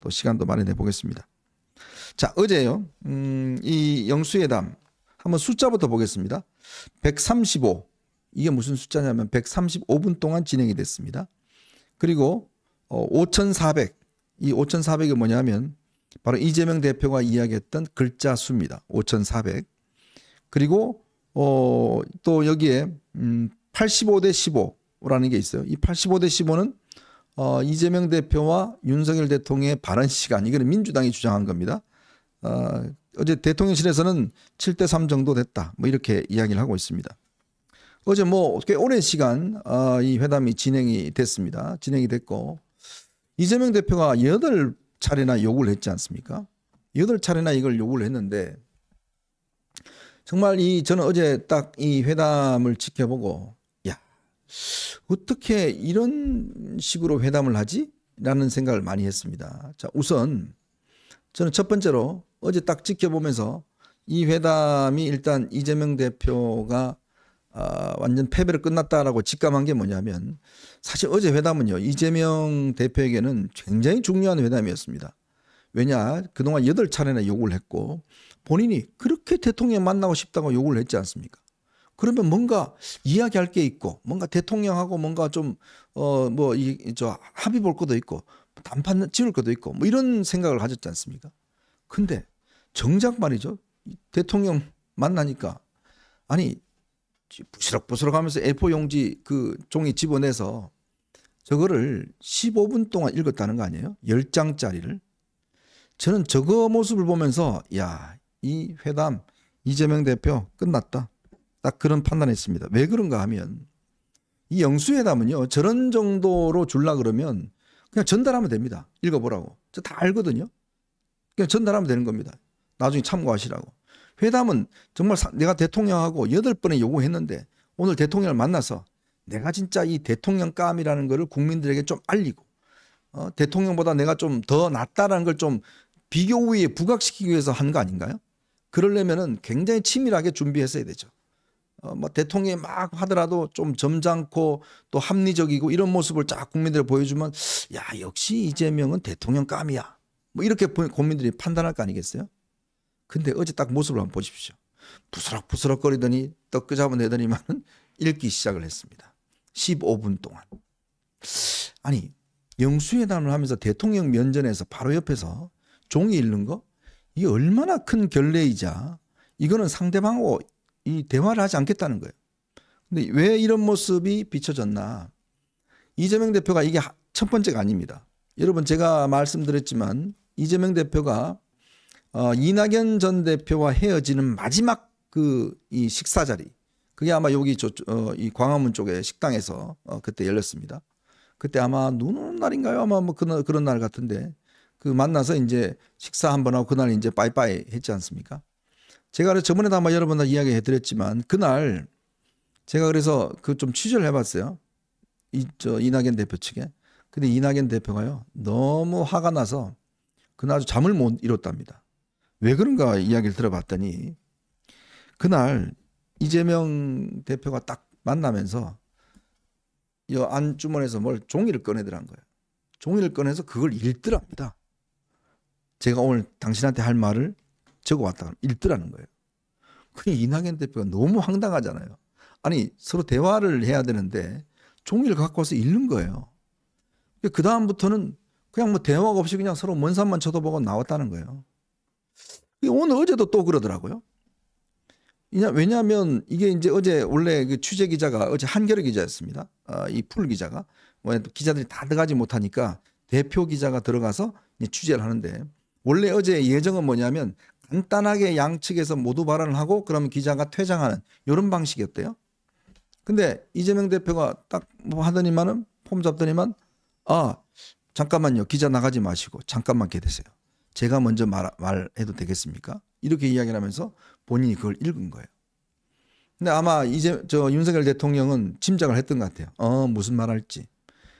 또 시간도 마련해 보겠습니다. 자, 어제요. 음, 이 영수회담 한번 숫자부터 보겠습니다. 135. 이게 무슨 숫자냐면 135분 동안 진행이 됐습니다. 그리고 어, 5,400. 이 5,400이 뭐냐면 바로 이재명 대표가 이야기했던 글자 수입니다. 5,400. 그리고 어, 또 여기에 음, 85대 15라는 게 있어요. 이 85대 15는 어, 이재명 대표와 윤석열 대통령의 발언 시간 이거는 민주당이 주장한 겁니다. 어, 어제 대통령실에서는 7대3 정도 됐다. 뭐 이렇게 이야기를 하고 있습니다. 어제 뭐꽤 오랜 시간 어, 이 회담이 진행이 됐습니다. 진행이 됐고 이재명 대표가 8차례나 요구를 했지 않습니까? 8차례나 이걸 요구를 했는데 정말 이 저는 어제 딱 이 회담을 지켜보고 야 어떻게 이런 식으로 회담을 하지? 라는 생각을 많이 했습니다. 자, 우선 저는 첫 번째로 어제 딱 지켜보면서 이 회담이 일단 이재명 대표가 아, 완전 패배로 끝났다라고 직감한 게 뭐냐면 사실 어제 회담은요 이재명 대표에게는 굉장히 중요한 회담이었습니다. 왜냐 그동안 8 차례나 요구를 했고 본인이 그렇게 대통령 만나고 싶다고 요구를 했지 않습니까? 그러면 뭔가 이야기할 게 있고 뭔가 대통령하고 뭔가 좀 어 뭐 이 저 합의 볼 것도 있고 단판 지을 것도 있고 뭐 이런 생각을 가졌지 않습니까? 근데 정작 말이죠 대통령 만나니까 아니 부스럭부스럭 하면서 A4 용지 그 종이 집어내서 저거를 15분 동안 읽었다는 거 아니에요? 10장짜리를. 저는 저거 모습을 보면서 야, 이 회담 이재명 대표 끝났다. 딱 그런 판단했습니다. 왜 그런가 하면 이 영수회담은요 저런 정도로 줄라 그러면 그냥 전달하면 됩니다. 읽어보라고 저 다 알거든요. 그냥 전달하면 되는 겁니다. 나중에 참고하시라고. 회담은 정말 내가 대통령하고 여덟 번에 요구했는데 오늘 대통령을 만나서 내가 진짜 이 대통령감이라는 것을 국민들에게 좀 알리고 어, 대통령보다 내가 좀 더 낫다라는 걸 좀 비교 우위에 부각시키기 위해서 한 거 아닌가요? 그러려면 굉장히 치밀하게 준비했어야 되죠. 어, 뭐 대통령이 막 하더라도 좀 점잖고 또 합리적이고 이런 모습을 쫙 국민들이 보여주면 야 역시 이재명은 대통령 감이야 뭐 이렇게 국민들이 판단할 거 아니겠어요? 근데 어제 딱 모습을 한번 보십시오. 부스럭부스럭 거리더니 떡 그 잡아내더니만 읽기 시작을 했습니다. 15분 동안. 아니 영수회담을 하면서 대통령 면전에서 바로 옆에서 종이 읽는 거? 이 얼마나 큰 결례이자 이거는 상대방하고 이 대화를 하지 않겠다는 거예요. 근데 왜 이런 모습이 비춰졌나? 이재명 대표가 이게 첫 번째가 아닙니다. 여러분 제가 말씀드렸지만 이재명 대표가 어, 이낙연 전 대표와 헤어지는 마지막 그 이 식사 자리 그게 아마 여기 저, 어, 이 광화문 쪽에 식당에서 어, 그때 열렸습니다. 그때 아마 눈 오는 날인가요? 아마 뭐 그런, 그런 날 같은데 그 만나서 이제 식사 한번 하고 그날 이제 빠이빠이 했지 않습니까? 제가 그 저번에도 아마 여러분들 이야기해 드렸지만 그날 제가 그래서 그 좀 취재를 해봤어요. 이, 저 이낙연 대표 측에. 근데 이낙연 대표가요 너무 화가 나서 그날 아주 잠을 못 이뤘답니다. 왜 그런가 이야기를 들어봤더니 그날 이재명 대표가 딱 만나면서 이 안주머니에서 뭘 종이를 꺼내더란 거예요. 종이를 꺼내서 그걸 읽더랍니다. 제가 오늘 당신한테 할 말을 적어왔다 읽더라는 거예요. 그 이낙연 대표가 너무 황당하잖아요. 아니 서로 대화를 해야 되는데 종이를 갖고 와서 읽는 거예요. 그 다음부터는 그냥 뭐 대화가 없이 그냥 서로 먼 산만 쳐다보고 나왔다는 거예요. 오늘 어제도 또 그러더라고요. 왜냐하면 이게 이제 어제 원래 그 취재 기자가 어제 한겨레 기자였습니다. 어, 아, 이풀 기자가 뭐 기자들이 다 들어가지 못하니까 대표 기자가 들어가서 취재를 하는데 원래 어제 예정은 뭐냐면 간단하게 양측에서 모두 발언을 하고 그러면 기자가 퇴장하는 이런 방식이었대요. 근데 이재명 대표가 딱 뭐 하더니만은 폼 잡더니만 아 잠깐만요 기자 나가지 마시고 잠깐만 계세요. 제가 먼저 말, 말해도 되겠습니까? 이렇게 이야기를 하면서 본인이 그걸 읽은 거예요. 근데 아마 이제 저 윤석열 대통령은 짐작을 했던 것 같아요. 어 무슨 말할지.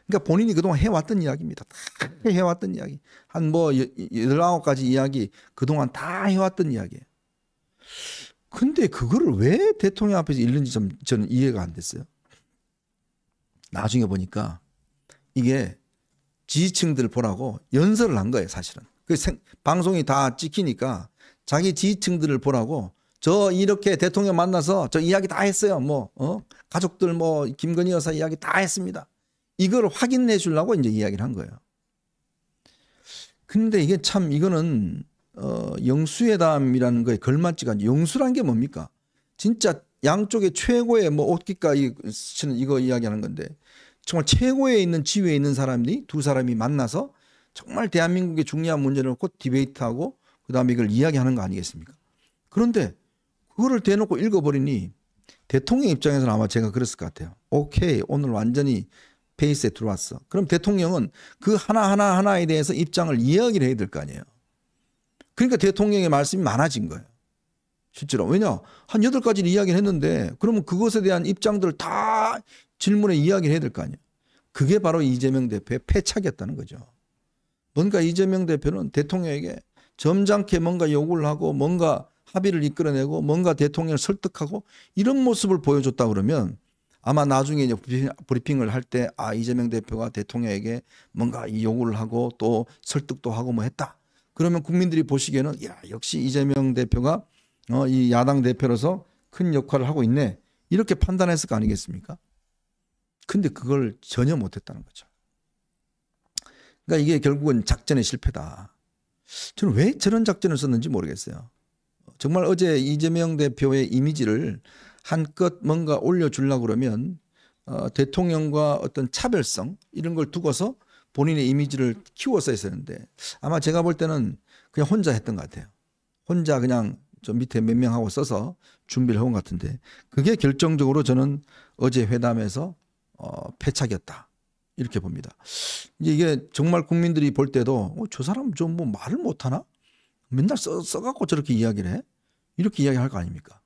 그러니까 본인이 그동안 해왔던 이야기입니다. 다 해왔던 이야기. 한뭐 열아홉 가지 이야기 그동안 다 해왔던 이야기예요. 근데 그거를 왜 대통령 앞에서 읽는지 좀 저는 이해가 안 됐어요. 나중에 보니까 이게 지지층들 보라고 연설을 한 거예요, 사실은. 그 방송이 다 찍히니까 자기 지지층들을 보라고 저 이렇게 대통령 만나서 저 이야기 다 했어요. 뭐, 어? 가족들 뭐, 김건희 여사 이야기 다 했습니다. 이걸 확인해 주려고 이제 이야기를 한 거예요. 근데 이게 참 이거는 어, 영수회담이라는 거에 걸맞지가 않죠. 영수란 게 뭡니까? 진짜 양쪽의 최고의 뭐 옷깃가 치는 이거 이야기하는 건데 정말 최고에 있는 지위에 있는 사람들이 두 사람이 만나서 정말 대한민국의 중요한 문제를 놓고 디베이트하고 그다음에 이걸 이야기하는 거 아니겠습니까? 그런데 그거를 대놓고 읽어버리니 대통령 입장에서는 아마 제가 그랬을 것 같아요. 오케이 오늘 완전히 베이스에 들어왔어. 그럼 대통령은 그 하나하나 하나에 대해서 입장을 이야기를 해야 될 거 아니에요. 그러니까 대통령의 말씀이 많아진 거예요. 실제로. 왜냐? 한 여덟 가지를 이야기를 했는데 그러면 그것에 대한 입장들을 다 질문에 이야기를 해야 될 거 아니에요. 그게 바로 이재명 대표의 패착이었다는 거죠. 뭔가 이재명 대표는 대통령에게 점잖게 뭔가 요구를 하고 뭔가 합의를 이끌어내고 뭔가 대통령을 설득하고 이런 모습을 보여줬다 그러면 아마 나중에 이제 브리핑을 할 때 아 이재명 대표가 대통령에게 뭔가 이 요구를 하고 또 설득도 하고 뭐 했다. 그러면 국민들이 보시기에는 야 역시 이재명 대표가 어, 이 야당 대표로서 큰 역할을 하고 있네 이렇게 판단했을 거 아니겠습니까? 근데 그걸 전혀 못했다는 거죠. 그러니까 이게 결국은 작전의 실패다. 저는 왜 저런 작전을 썼는지 모르겠어요. 정말 어제 이재명 대표의 이미지를 한껏 뭔가 올려주려고 그러면 어, 대통령과 어떤 차별성 이런 걸 두고서 본인의 이미지를 키워서 했었는데 아마 제가 볼 때는 그냥 혼자 했던 것 같아요. 혼자 그냥 좀 밑에 몇 명하고 써서 준비를 해온 것 같은데 그게 결정적으로 저는 어제 회담에서 어, 패착이었다 이렇게 봅니다. 이게 정말 국민들이 볼 때도 어, 저 사람 좀 뭐 말을 못하나? 맨날 써, 써갖고 저렇게 이야기를 해? 이렇게 이야기할 거 아닙니까?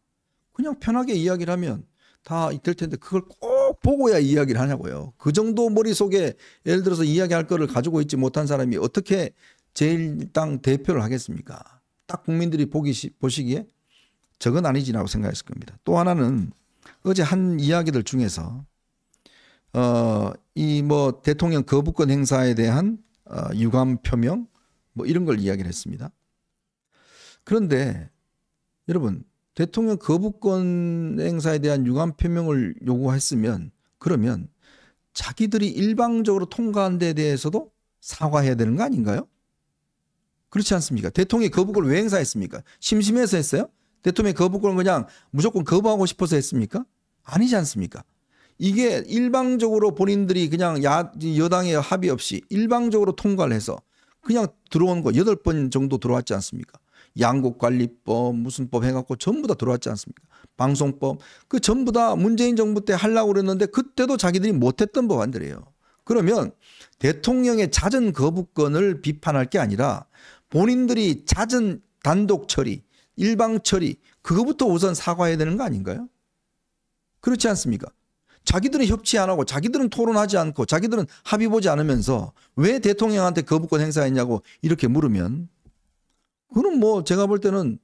그냥 편하게 이야기를 하면 다 될 텐데 그걸 꼭 보고야 이야기를 하냐고요. 그 정도 머릿속에 예를 들어서 이야기할 거를 가지고 있지 못한 사람이 어떻게 제1당 대표를 하겠습니까? 딱 국민들이 보기 보시기에 저건 아니지라고 생각했을 겁니다. 또 하나는 어제 한 이야기들 중에서 어이뭐 대통령 거부권 행사에 대한 어, 유감 표명 뭐 이런 걸 이야기를 했습니다. 그런데 여러분 대통령 거부권 행사에 대한 유감 표명을 요구했으면 그러면 자기들이 일방적으로 통과한 데 대해서도 사과해야 되는 거 아닌가요? 그렇지 않습니까? 대통령이 거부권을 왜 행사했습니까? 심심해서 했어요? 대통령이 거부권을 그냥 무조건 거부하고 싶어서 했습니까? 아니지 않습니까? 이게 일방적으로 본인들이 그냥 야, 여당의 합의 없이 일방적으로 통과를 해서 그냥 들어온 거8번 정도 들어왔지 않습니까? 양국관리법 무슨 법 해갖고 전부 다 들어왔지 않습니까? 방송법 그 전부 다 문재인 정부 때 하려고 그랬는데 그때도 자기들이 못했던 법안들이에요. 그러면 대통령의 잦은 거부권을 비판할 게 아니라 본인들이 잦은 단독 처리, 일방 처리 그거부터 우선 사과해야 되는 거 아닌가요? 그렇지 않습니까? 자기들은 협치 안 하고 자기들은 토론하지 않고 자기들은 합의 보지 않으면서 왜 대통령한테 거부권 행사했냐고 이렇게 물으면 그는 뭐 제가 볼 때는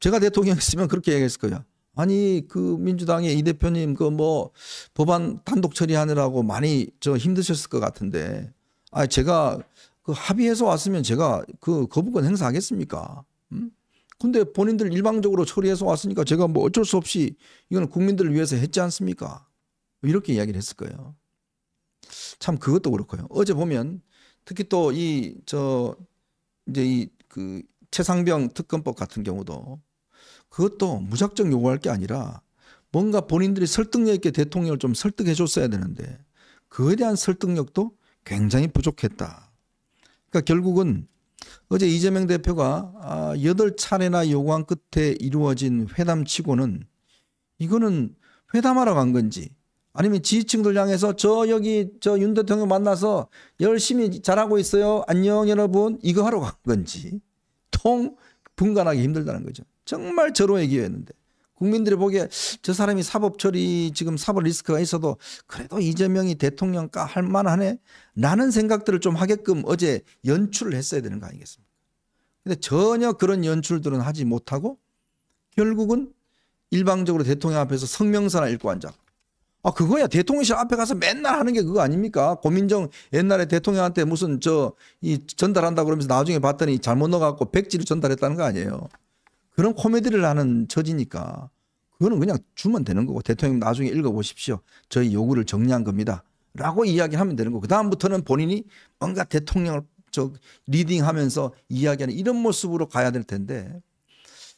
제가 대통령이었으면 그렇게 얘기했을 거예 아니 그 민주당의 이 대표님 그 뭐 법안 단독 처리하느라고 많이 저 힘드셨을 것 같은데 아 제가 그 합의해서 왔으면 제가 그 거부권 행사하겠습니까? 음? 근데 본인들 일방적으로 처리해서 왔으니까 제가 뭐 어쩔 수 없이 이건 국민들을 위해서 했지 않습니까? 이렇게 이야기를 했을 거예요. 참 그것도 그렇고요. 어제 보면 특히 또 이 저 이제 이그 최상병 특검법 같은 경우도 그것도 무작정 요구할 게 아니라 뭔가 본인들이 설득력 있게 대통령을 좀 설득해 줬어야 되는데 그에 대한 설득력도 굉장히 부족했다. 그러니까 결국은 어제 이재명 대표가 아, 여덟 차례나 요구한 끝에 이루어진 회담치고는 이거는 회담하러 간 건지 아니면 지지층들 향해서 저 여기 저 윤 대통령 만나서 열심히 잘하고 있어요. 안녕 여러분. 이거 하러 간 건지 통 분간하기 힘들다는 거죠. 정말 절호의 기회였는데 국민들이 보기에 저 사람이 사법 처리 지금 사법 리스크가 있어도 그래도 이재명이 대통령가 할 만하네 라는 생각들을 좀 하게끔 어제 연출을 했어야 되는 거 아니겠습니까? 근데 전혀 그런 연출들은 하지 못하고 결국은 일방적으로 대통령 앞에서 성명서나 읽고 앉았고 아 그거야 대통령실 앞에 가서 맨날 하는 게 그거 아닙니까? 고민정 옛날에 대통령한테 무슨 저 이 전달한다 그러면서 나중에 봤더니 잘못 넣어갖고 백지를 전달했다는 거 아니에요? 그런 코미디를 하는 처지니까 그거는 그냥 주면 되는 거고 대통령 나중에 읽어보십시오. 저희 요구를 정리한 겁니다. 라고 이야기하면 되는 거고 그 다음부터는 본인이 뭔가 대통령을 저 리딩하면서 이야기하는 이런 모습으로 가야 될 텐데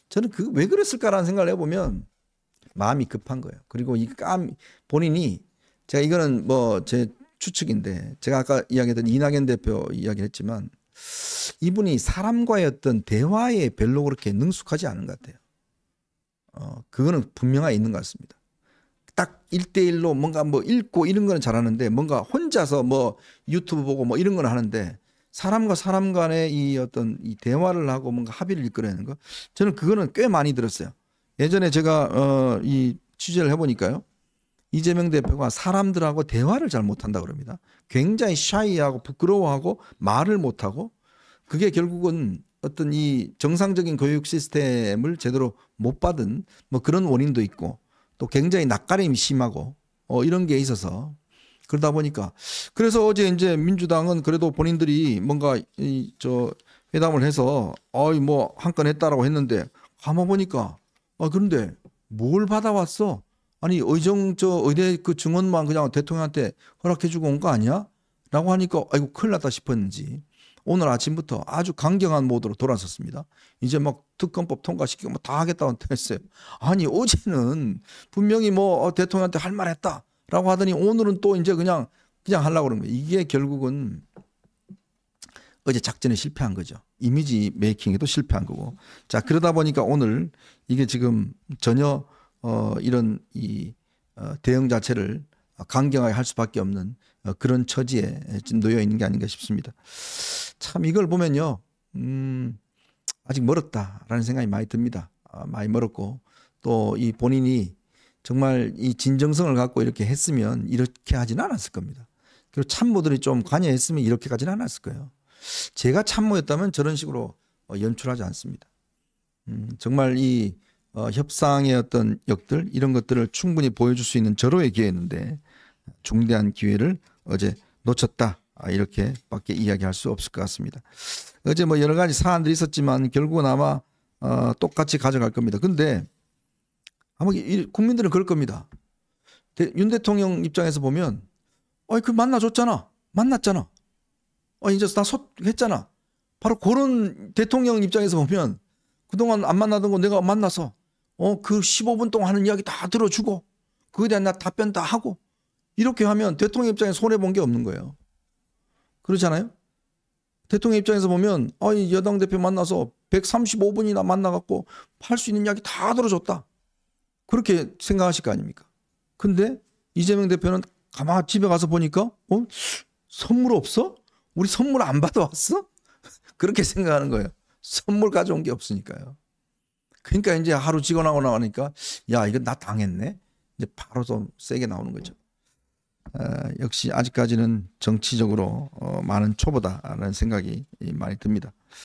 저는 그 왜 그랬을까라는 생각을 해보면 마음이 급한 거예요. 그리고 이 깜 본인이 제가 이거는 뭐 제 추측인데 제가 아까 이야기했던 이낙연 대표 이야기를 했지만 이분이 사람과의 어떤 대화에 별로 그렇게 능숙하지 않은 것 같아요. 어, 그거는 분명히 있는 것 같습니다. 딱일대일로 뭔가 뭐 읽고 이런 거는 잘하는데 뭔가 혼자서 뭐 유튜브 보고 뭐 이런 건 하는데 사람과 사람 간의 이 어떤 이 대화를 하고 뭔가 합의를 이끌어내는 거 저는 그거는 꽤 많이 들었어요. 예전에 제가 어, 이 취재를 해보니까요. 이재명 대표가 사람들하고 대화를 잘 못한다 그럽니다. 굉장히 샤이하고 부끄러워하고 말을 못하고 그게 결국은 어떤 이 정상적인 교육 시스템을 제대로 못 받은 뭐 그런 원인도 있고 또 굉장히 낯가림이 심하고 어 이런 게 있어서 그러다 보니까 그래서 어제 이제 민주당은 그래도 본인들이 뭔가 이 저 회담을 해서 어이 뭐 한 건 했다라고 했는데 가만 보니까 아, 그런데 뭘 받아왔어? 아니, 의정, 저, 의대 그 증언만 그냥 대통령한테 허락해주고 온 거 아니야? 라고 하니까, 아이고, 큰일 났다 싶었는지. 오늘 아침부터 아주 강경한 모드로 돌아섰습니다. 이제 막 특검법 통과시키고 뭐 다 하겠다고 했어요. 아니 어제는 분명히 뭐 어, 대통령한테 할 말했다라고 하더니 오늘은 또 이제 그냥 그냥 하려고 그러는 거예요. 이게 결국은 어제 작전에 실패한 거죠. 이미지 메이킹에도 실패한 거고. 자, 그러다 보니까 오늘 이게 지금 전혀 어, 이런 이 어, 대응 자체를 강경하게 할 수밖에 없는 어, 그런 처지에 지금 놓여 있는 게 아닌가 싶습니다. 참 이걸 보면요. 음, 아직 멀었다라는 생각이 많이 듭니다. 아, 많이 멀었고 또 이 본인이 정말 이 진정성을 갖고 이렇게 했으면 이렇게 하진 않았을 겁니다. 그리고 참모들이 좀 관여했으면 이렇게 가진 않았을 거예요. 제가 참모였다면 저런 식으로 어, 연출하지 않습니다. 음, 정말 이 어, 협상의 어떤 역들 이런 것들을 충분히 보여줄 수 있는 절호의 기회였는데 중대한 기회를 어제 놓쳤다 아, 이렇게밖에 이야기할 수 없을 것 같습니다. 어제 뭐 여러 가지 사안들이 있었지만 결국은 아마 어, 똑같이 가져갈 겁니다. 근데 아마 이, 국민들은 그럴 겁니다. 대, 윤 대통령 입장에서 보면 아이 그 만나줬잖아 만났잖아 어, 이제 나 섰, 했잖아. 바로 그런 대통령 입장에서 보면 그동안 안 만나던 거 내가 만나서 어, 그 15분 동안 하는 이야기 다 들어주고 그에 대한 나 답변 다 하고 이렇게 하면 대통령 입장에 손해본 게 없는 거예요. 그렇잖아요? 대통령 입장에서 보면 어, 여당 대표 만나서 135분이나 만나갖고 할 수 있는 이야기 다 들어줬다. 그렇게 생각하실 거 아닙니까? 근데 이재명 대표는 가만 집에 가서 보니까 어? 선물 없어? 우리 선물 안 받아왔어? 그렇게 생각하는 거예요. 선물 가져온 게 없으니까요. 그러니까 이제 하루 지고나고 나니까 야 이거 나 당했네. 이제 바로 좀 세게 나오는 거죠. 아, 역시 아직까지는 정치적으로 어, 많은 초보다라는 생각이 많이 듭니다.